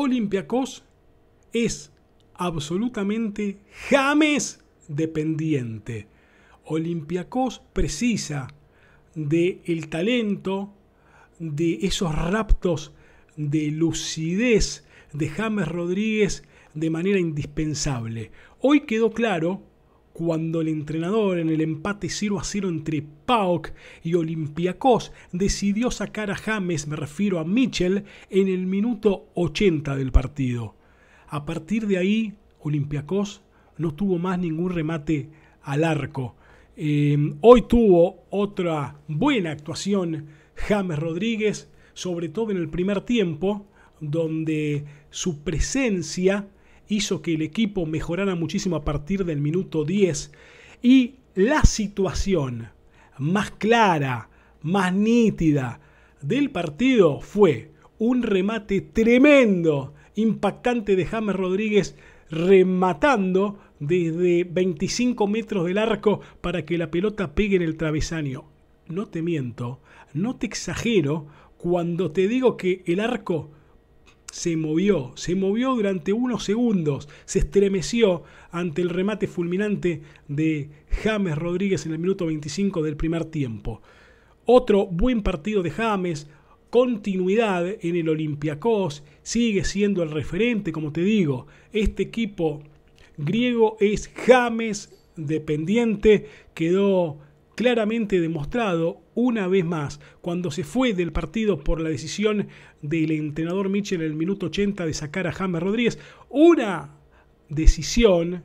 Olympiacos es absolutamente James dependiente. Olympiacos precisa del el talento, de esos raptos de lucidez de James Rodríguez de manera indispensable. Hoy quedó claro cuando el entrenador en el empate 0 a 0 entre Pauk y Olympiacos decidió sacar a James, me refiero a Mitchell, en el minuto 80 del partido. A partir de ahí, Olympiacos no tuvo más ningún remate al arco. Em, hoy tuvo otra buena actuación James Rodríguez, sobre todo en el primer tiempo, donde su presencia hizo que el equipo mejorara muchísimo a partir del minuto 10 y la situación más clara, más nítida del partido fue un remate tremendo, impactante de James Rodríguez rematando desde 25 metros del arco para que la pelota pegue en el travesaño. No te miento, no te exagero cuando te digo que el arco se movió, se movió durante unos segundos, se estremeció ante el remate fulminante de James Rodríguez en el minuto 25 del primer tiempo. Otro buen partido de James, continuidad en el Olympiacos, sigue siendo el referente, como te digo, este equipo griego es James dependiente, quedó claramente demostrado una vez más cuando se fue del partido por la decisión del entrenador Mitchell en el minuto 80 de sacar a James Rodríguez. Una decisión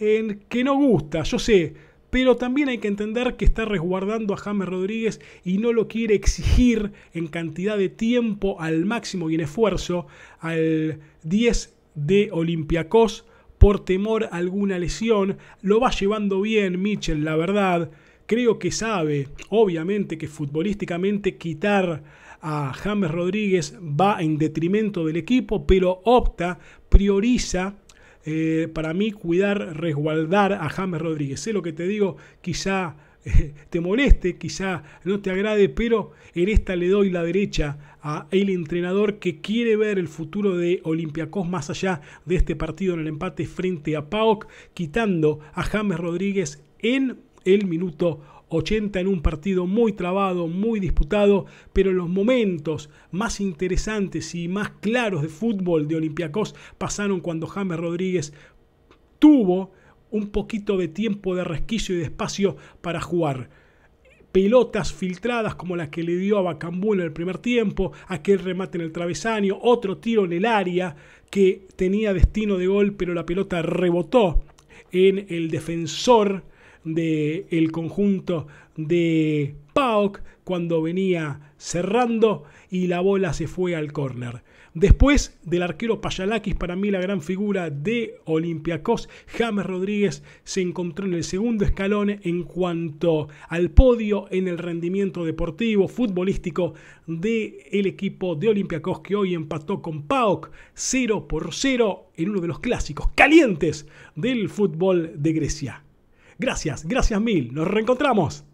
en que no gusta, yo sé, pero también hay que entender que está resguardando a James Rodríguez y no lo quiere exigir en cantidad de tiempo al máximo y en esfuerzo al 10 de Olympiacos por temor a alguna lesión. Lo va llevando bien Mitchell, la verdad. Creo que sabe, obviamente, que futbolísticamente quitar a James Rodríguez va en detrimento del equipo, pero opta, prioriza eh, para mí cuidar, resguardar a James Rodríguez. Sé lo que te digo, quizá eh, te moleste, quizá no te agrade, pero en esta le doy la derecha a el entrenador que quiere ver el futuro de Olympiacos más allá de este partido en el empate frente a PAOK, quitando a James Rodríguez en el minuto 80 en un partido muy trabado, muy disputado, pero los momentos más interesantes y más claros de fútbol de Olympiacos pasaron cuando James Rodríguez tuvo un poquito de tiempo de resquicio y de espacio para jugar pelotas filtradas como la que le dio a Bacambú en el primer tiempo, aquel remate en el travesaño, otro tiro en el área que tenía destino de gol, pero la pelota rebotó en el defensor del conjunto de Paok cuando venía cerrando y la bola se fue al córner. Después del arquero Payalakis, para mí la gran figura de Olympiacos, James Rodríguez se encontró en el segundo escalón en cuanto al podio en el rendimiento deportivo, futbolístico del equipo de Olympiacos que hoy empató con PAOK 0 por 0 en uno de los clásicos calientes del fútbol de Grecia. Gracias, gracias mil. Nos reencontramos.